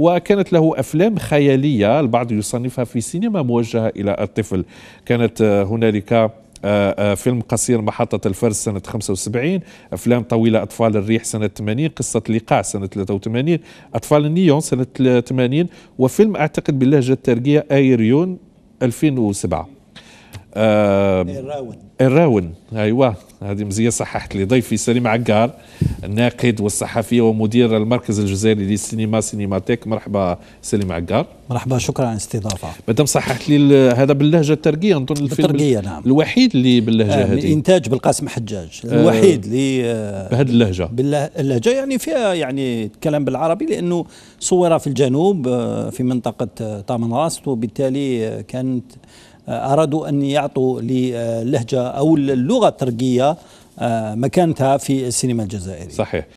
وكانت له أفلام خيالية البعض يصنفها في سينما موجهة إلى الطفل كانت آه، هنالك آه، آه، فيلم قصير محطة الفرس سنة 75 أفلام طويلة أطفال الريح سنة 80 قصة لقاع سنة 83 أطفال النيون سنة 80 وفيلم أعتقد باللهجة التركية أيريون 2007 الراون الراون ايوه هذه مزيه صححت لي ضيفي سليم عقار الناقد والصحفي ومدير المركز الجزائري للسينما سينيماتيك مرحبا سليم عقار مرحبا شكرا على الاستضافة مادام صححت لي هذا باللهجة الترقية نظن الفيلم الترقيه نعم الوحيد اللي باللهجة آه هذه الإنتاج بالقاسم حجاج آه، الوحيد اللي آه بهذه اللهجة باللهجة يعني فيها يعني الكلام بالعربي لأنه صور في الجنوب آه، في منطقة آه، راست وبالتالي كانت أرادوا أن يعطوا للهجة أو اللغة الترقية آه، مكانتها في السينما الجزائرية صحيح